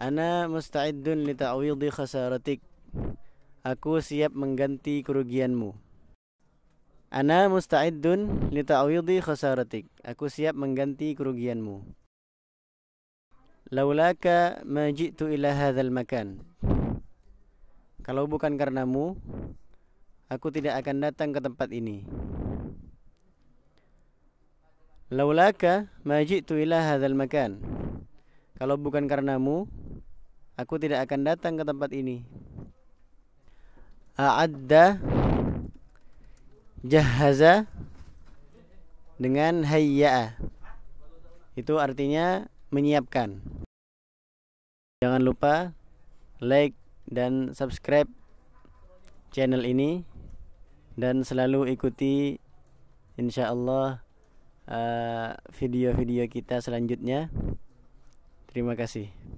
Ana musta'iddun li ta'widi khasaratik. Aku siap mengganti kerugianmu. Ana musta'iddun li ta'widi khasaratik. Aku siap mengganti kerugianmu. Laulaka majitu ila hadzal makan. Kalau bukan karenamu, aku tidak akan datang ke tempat ini. Laulaka majitu ila hadzal makan. Kalau bukan karenamu, aku tidak akan datang ke tempat ini a'adda jahaza dengan hayya'a itu artinya menyiapkan jangan lupa like dan subscribe channel ini dan selalu ikuti insyaallah eh, video-video kita selanjutnya terima kasih